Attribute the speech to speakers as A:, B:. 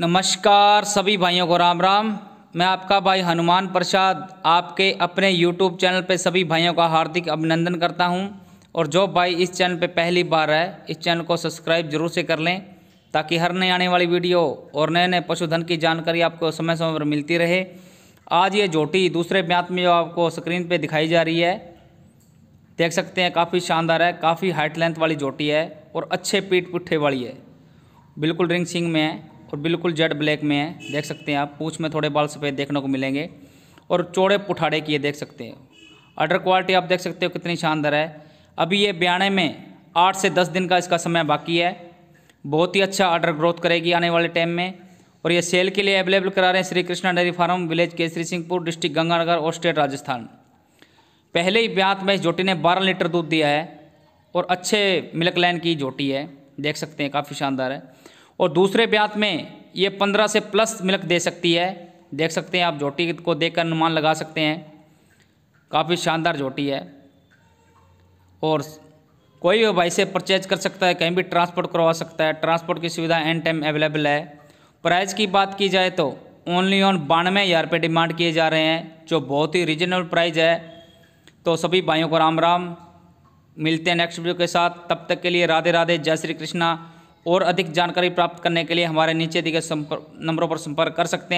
A: नमस्कार सभी भाइयों को राम राम मैं आपका भाई हनुमान प्रसाद आपके अपने यूट्यूब चैनल पर सभी भाइयों का हार्दिक अभिनंदन करता हूं और जो भाई इस चैनल पर पहली बार है इस चैनल को सब्सक्राइब जरूर से कर लें ताकि हर नए आने वाली वीडियो और नए नए पशुधन की जानकारी आपको समय समय पर मिलती रहे आज ये झोटी दूसरे ब्यात में जो आपको स्क्रीन पर दिखाई जा रही है देख सकते हैं काफ़ी शानदार है काफ़ी हाइट लेंथ वाली झोटी है और अच्छे पीठ पुट्ठे वाली है बिल्कुल रिंग सिंग में है और बिल्कुल जेड ब्लैक में है देख सकते हैं आप पूछ में थोड़े बाल सफ़ेद देखने को मिलेंगे और चौड़े पुठाड़े ये देख सकते हैं अर्डर क्वालिटी आप देख सकते हो कितनी शानदार है अभी ये बयाने में आठ से दस दिन का इसका समय बाकी है बहुत ही अच्छा आर्डर ग्रोथ करेगी आने वाले टाइम में और ये सेल के लिए अवेलेबल करा रहे हैं Shri Krishna dairy farm village Kesari Singhpur district Ganganagar और स्टेट राजस्थान पहले ही ब्यात में इस जोटी ने 12 लीटर दूध दिया है और अच्छे मिल्क लाइन की जोटी है देख सकते हैं काफ़ी शानदार है और दूसरे ब्यात में ये पंद्रह से प्लस मिल्क दे सकती है देख सकते हैं आप झोटी को कर अनुमान लगा सकते हैं काफ़ी शानदार झोटी है और कोई भी भाई से परचेज कर सकता है कहीं भी ट्रांसपोर्ट करवा सकता है ट्रांसपोर्ट की सुविधा एन टाइम अवेलेबल है प्राइस की बात की जाए तो ओनली ऑन बानवे हज़ार रुपये डिमांड किए जा रहे हैं जो बहुत ही रिजनेबल प्राइस है तो सभी भाइयों को राम राम मिलते हैं नेक्स्ट वीडियो के साथ तब तक के लिए राधे राधे जय श्री कृष्णा और अधिक जानकारी प्राप्त करने के लिए हमारे नीचे दिए गए नंबरों पर संपर्क कर सकते हैं